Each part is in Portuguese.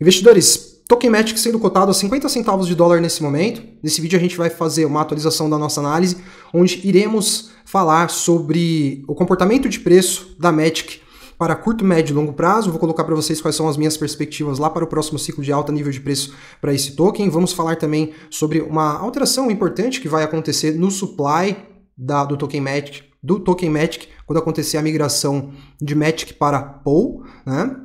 Investidores, Tokenmatic sendo cotado a 50 centavos de dólar nesse momento. Nesse vídeo a gente vai fazer uma atualização da nossa análise, onde iremos falar sobre o comportamento de preço da Matic para curto, médio e longo prazo. Vou colocar para vocês quais são as minhas perspectivas lá para o próximo ciclo de alta nível de preço para esse token. Vamos falar também sobre uma alteração importante que vai acontecer no supply da, do token Matic, do token quando acontecer a migração de Matic para Pool, né?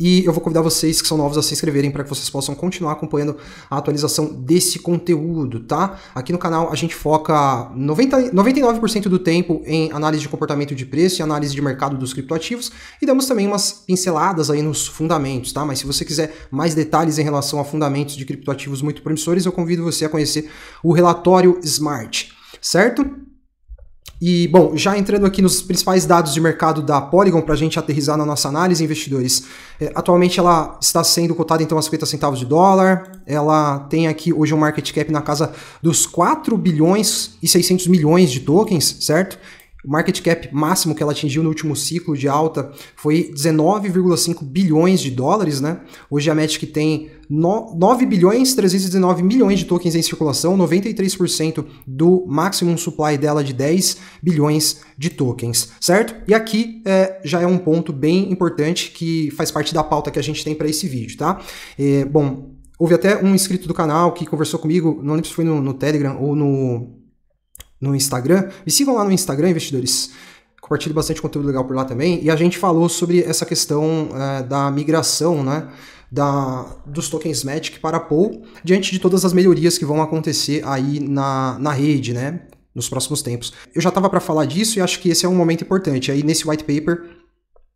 E eu vou convidar vocês que são novos a se inscreverem para que vocês possam continuar acompanhando a atualização desse conteúdo, tá? Aqui no canal a gente foca 90, 99% do tempo em análise de comportamento de preço e análise de mercado dos criptoativos e damos também umas pinceladas aí nos fundamentos, tá? Mas se você quiser mais detalhes em relação a fundamentos de criptoativos muito promissores, eu convido você a conhecer o relatório Smart, certo? E, bom, já entrando aqui nos principais dados de mercado da Polygon, para a gente aterrizar na nossa análise, investidores, é, atualmente ela está sendo cotada então a 50 centavos de dólar, ela tem aqui hoje um market cap na casa dos 4 bilhões e 600 milhões de tokens, certo? O market cap máximo que ela atingiu no último ciclo de alta foi 19,5 bilhões de dólares, né? Hoje a Matic tem 9 bilhões 319 milhões de tokens em circulação, 93% do maximum supply dela de 10 bilhões de tokens, certo? E aqui é, já é um ponto bem importante que faz parte da pauta que a gente tem para esse vídeo, tá? É, bom, houve até um inscrito do canal que conversou comigo, não lembro se foi no, no Telegram ou no no Instagram. Me sigam lá no Instagram, investidores. Compartilho bastante conteúdo legal por lá também. E a gente falou sobre essa questão é, da migração, né? Da, dos tokens Magic para Pool, diante de todas as melhorias que vão acontecer aí na, na rede, né? Nos próximos tempos. Eu já estava para falar disso e acho que esse é um momento importante. Aí nesse white paper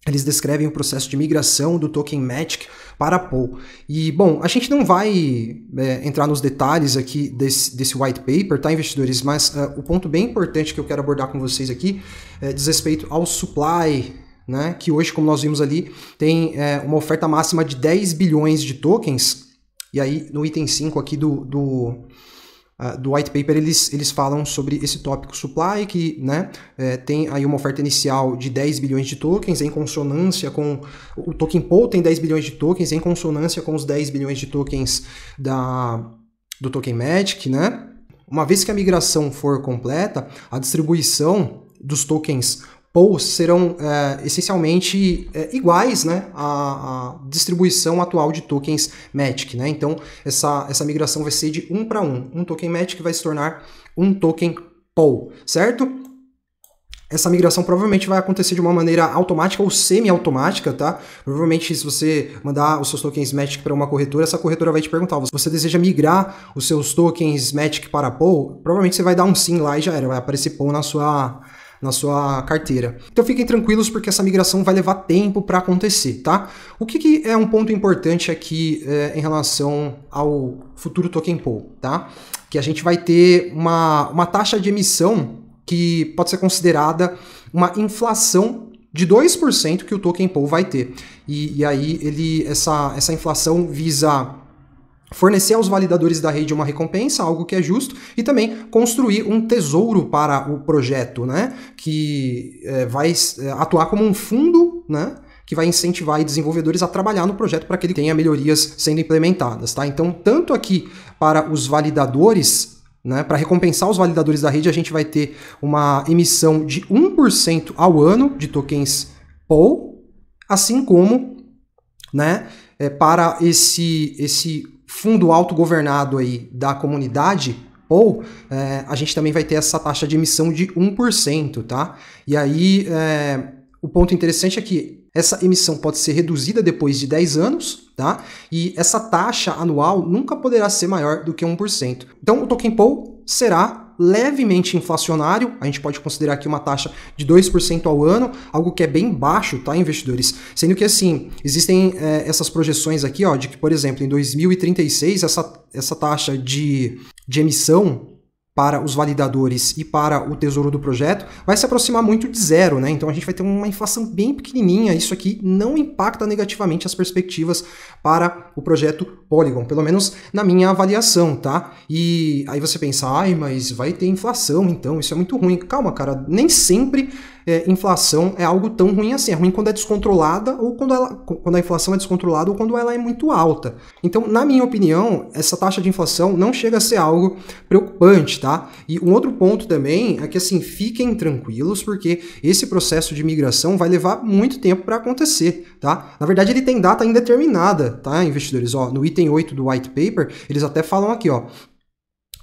eles descrevem o processo de migração do token Matic para Pool. E, bom, a gente não vai é, entrar nos detalhes aqui desse, desse white paper, tá, investidores? Mas uh, o ponto bem importante que eu quero abordar com vocês aqui é, diz respeito ao supply né, que hoje, como nós vimos ali, tem é, uma oferta máxima de 10 bilhões de tokens. E aí, no item 5 aqui do, do, ah, do white paper eles, eles falam sobre esse tópico supply, que né, é, tem aí uma oferta inicial de 10 bilhões de tokens em consonância com. O token pool tem 10 bilhões de tokens em consonância com os 10 bilhões de tokens da, do token Magic, né? Uma vez que a migração for completa, a distribuição dos tokens pools serão é, essencialmente é, iguais né, à, à, distribuição atual de tokens Matic. Né? Então, essa, essa migração vai ser de um para um. Um token Matic vai se tornar um token pool, certo? Essa migração provavelmente vai acontecer de uma maneira automática ou semi-automática, tá? Provavelmente, se você mandar os seus tokens Magic para uma corretora, essa corretora vai te perguntar: você deseja migrar os seus tokens Magic para Pool? Provavelmente você vai dar um sim lá e já era, vai aparecer Pool na sua na sua carteira. Então fiquem tranquilos porque essa migração vai levar tempo para acontecer, tá? O que, que, é um ponto importante aqui é, em relação ao futuro token pool, tá? Que a gente vai ter uma, uma taxa de emissão que pode ser considerada uma inflação de 2% que o token pool vai ter. E, e aí ele essa, essa inflação visa fornecer aos validadores da rede uma recompensa, algo que é justo, e também construir um tesouro para o projeto, né? Que é, vai é, atuar como um fundo, né? que vai incentivar desenvolvedores a trabalhar no projeto para que ele tenha melhorias sendo implementadas, tá? Então, tanto aqui para os validadores né, para recompensar os validadores da rede, a gente vai ter uma emissão de 1% ao ano de tokens POL, assim como né, é, para esse, esse fundo autogovernado aí da comunidade, ou é, a gente também vai ter essa taxa de emissão de 1%, tá? E aí é, o ponto interessante é que essa emissão pode ser reduzida depois de 10 anos, tá? E essa taxa anual nunca poderá ser maior do que 1%. Então o token pool será levemente inflacionário, a gente pode considerar aqui uma taxa de 2% ao ano, algo que é bem baixo, tá, investidores? Sendo que, assim, existem é, essas projeções aqui, ó, de que, por exemplo, em 2036, essa, essa taxa de, de emissão para os validadores e para o tesouro do projeto vai se aproximar muito de zero, né? Então a gente vai ter uma inflação bem pequenininha. Isso aqui não impacta negativamente as perspectivas para o projeto Polygon, pelo menos na minha avaliação, tá? E aí você pensa, ai, mas vai ter inflação, então isso é muito ruim. Calma, cara, nem sempre é, inflação é algo tão ruim assim. É ruim quando é descontrolada ou quando, ela, quando a inflação é descontrolada ou quando ela é muito alta. Então, na minha opinião, essa taxa de inflação não chega a ser algo preocupante, tá? E um outro ponto também é que assim, fiquem tranquilos, porque esse processo de migração vai levar muito tempo para acontecer, tá? Na verdade, ele tem data indeterminada, tá, investidores? Ó, no item 8 do white paper, eles até falam aqui, ó,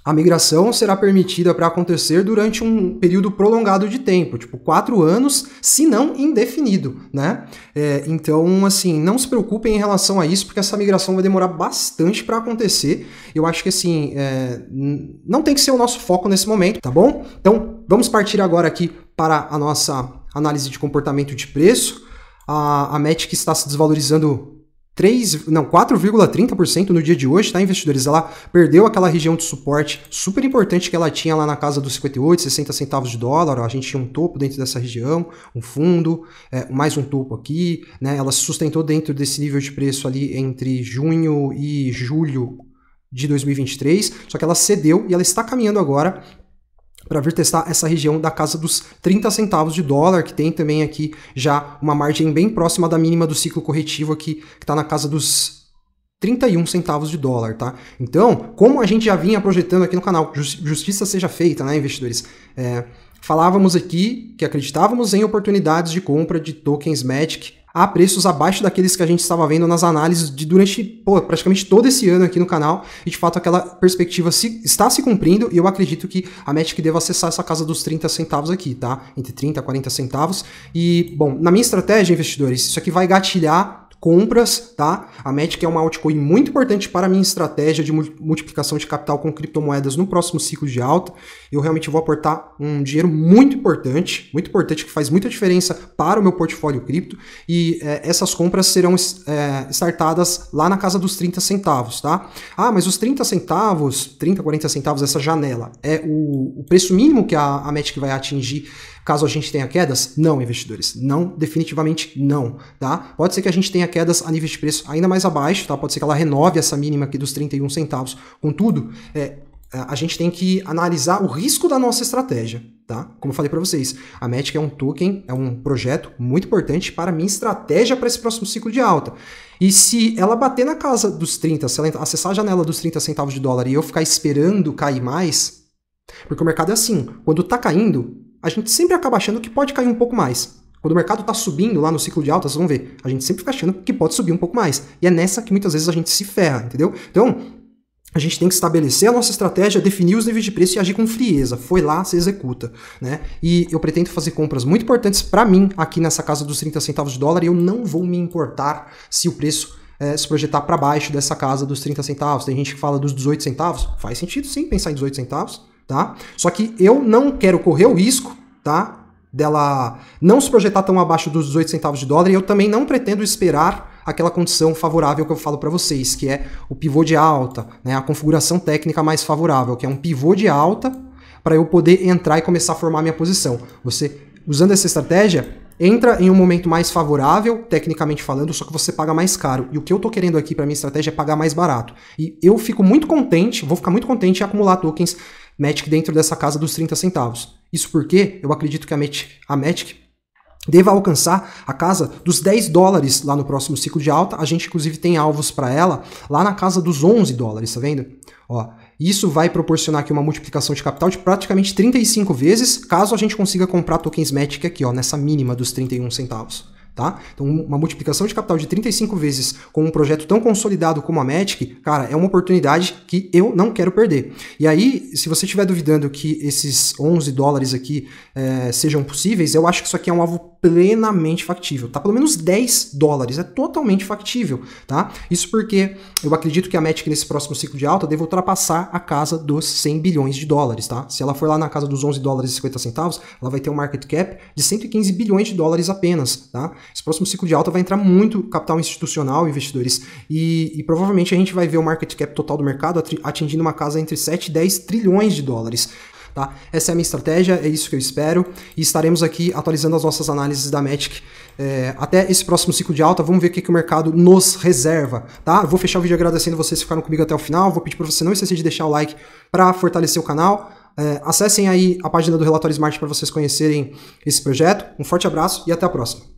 a migração será permitida para acontecer durante um período prolongado de tempo, tipo quatro anos, se não indefinido, né? É, então, assim, não se preocupem em relação a isso, porque essa migração vai demorar bastante para acontecer. Eu acho que, assim, é, não tem que ser o nosso foco nesse momento, tá bom? Então, vamos partir agora aqui para a nossa análise de comportamento de preço. A, a METIC está se desvalorizando 3, não, 4,30% no dia de hoje, tá, investidores? Ela perdeu aquela região de suporte super importante que ela tinha lá na casa dos 58, 60 centavos de dólar. a gente tinha um topo dentro dessa região, um fundo, é, mais um topo aqui, né? Ela se sustentou dentro desse nível de preço ali entre junho e julho de 2023, só que ela cedeu e ela está caminhando agora para vir testar essa região da casa dos 30 centavos de dólar, que tem também aqui já uma margem bem próxima da mínima do ciclo corretivo aqui, que está na casa dos 31 centavos de dólar, tá? Então, como a gente já vinha projetando aqui no canal, justiça seja feita, né, investidores? É, falávamos aqui que acreditávamos em oportunidades de compra de tokens Magic a preços abaixo daqueles que a gente estava vendo nas análises de durante pô, praticamente todo esse ano aqui no canal. E de fato aquela perspectiva se, está se cumprindo e eu acredito que a Matic deva acessar essa casa dos 30 centavos aqui, tá? Entre 30 e 40 centavos. E, bom, na minha estratégia, investidores, isso aqui vai gatilhar compras, tá? A Matic é uma altcoin muito importante para a minha estratégia de multiplicação de capital com criptomoedas no próximo ciclo de alta. Eu realmente vou aportar um dinheiro muito importante, muito importante, que faz muita diferença para o meu portfólio cripto. E é, essas compras serão é, startadas lá na casa dos 30 centavos, tá? Ah, mas os 30 centavos, 30, 40 centavos, essa janela, é o, o preço mínimo que a, a Matic vai atingir caso a gente tenha quedas? Não, investidores, não, definitivamente não, tá? Pode ser que a gente tenha quedas a nível de preço ainda mais abaixo, tá? Pode ser que ela renove essa mínima aqui dos 31 centavos. Contudo, é, é, a gente tem que analisar o risco da nossa estratégia, tá? Como eu falei para vocês, a Matic é um token, é um projeto muito importante para a minha estratégia para esse próximo ciclo de alta. E se ela bater na casa dos 30, se ela acessar a janela dos 30 centavos de dólar e eu ficar esperando cair mais, porque o mercado é assim, quando tá caindo, a gente sempre acaba achando que pode cair um pouco mais. Quando o mercado está subindo lá no ciclo de alta, vocês vão ver, a gente sempre fica achando que pode subir um pouco mais. E é nessa que muitas vezes a gente se ferra, entendeu? Então, a gente tem que estabelecer a nossa estratégia, definir os níveis de preço e agir com frieza. Foi lá, se executa, né? E eu pretendo fazer compras muito importantes para mim aqui nessa casa dos 30 centavos de dólar e eu não vou me importar se o preço é, se projetar para baixo dessa casa dos 30 centavos. Tem gente que fala dos 18 centavos. Faz sentido sim pensar em 18 centavos, tá? Só que eu não quero correr o risco, tá? Dela não se projetar tão abaixo dos 18 centavos de dólar e eu também não pretendo esperar aquela condição favorável que eu falo para vocês, que é o pivô de alta, né? A configuração técnica mais favorável, que é um pivô de alta para eu poder entrar e começar a formar minha posição. Você usando essa estratégia, entra em um momento mais favorável, tecnicamente falando, só que você paga mais caro. E o que eu tô querendo aqui para minha estratégia é pagar mais barato. E eu fico muito contente, vou ficar muito contente em acumular tokens Matic dentro dessa casa dos 30 centavos. Isso porque eu acredito que a Matic, a deva alcançar a casa dos 10 dólares lá no próximo ciclo de alta. A gente, inclusive, tem alvos para ela lá na casa dos 11 dólares, tá vendo? Ó, isso vai proporcionar aqui uma multiplicação de capital de praticamente 35 vezes, caso a gente consiga comprar tokens Matic aqui, ó, nessa mínima dos 31 centavos tá? Então, uma multiplicação de capital de 35 vezes com um projeto tão consolidado como a Matic, cara, é uma oportunidade que eu não quero perder. E aí, se você estiver duvidando que esses 11 dólares aqui é, sejam possíveis, eu acho que isso aqui é um alvo plenamente factível, tá? Pelo menos 10 dólares, é totalmente factível, tá? Isso porque eu acredito que a Matic nesse próximo ciclo de alta deve ultrapassar a casa dos 100 bilhões de dólares, tá? Se ela for lá na casa dos 11 dólares e 50 centavos, ela vai ter um market cap de 115 bilhões de dólares apenas, tá? Esse próximo ciclo de alta vai entrar muito capital institucional, investidores, e, e provavelmente a gente vai ver o market cap total do mercado atingindo uma casa entre 7 e 10 trilhões de dólares. Tá? Essa é a minha estratégia, é isso que eu espero e estaremos aqui atualizando as nossas análises da Matic é, eh, até esse próximo ciclo de alta. Vamos ver o que, que o mercado nos reserva, tá? vou fechar o vídeo agradecendo vocês que ficaram comigo até o final. Vou pedir para você não esquecer de deixar o like para fortalecer o canal. É, acessem aí a página do Relatório Smart para vocês conhecerem esse projeto. Um forte abraço e até a próxima.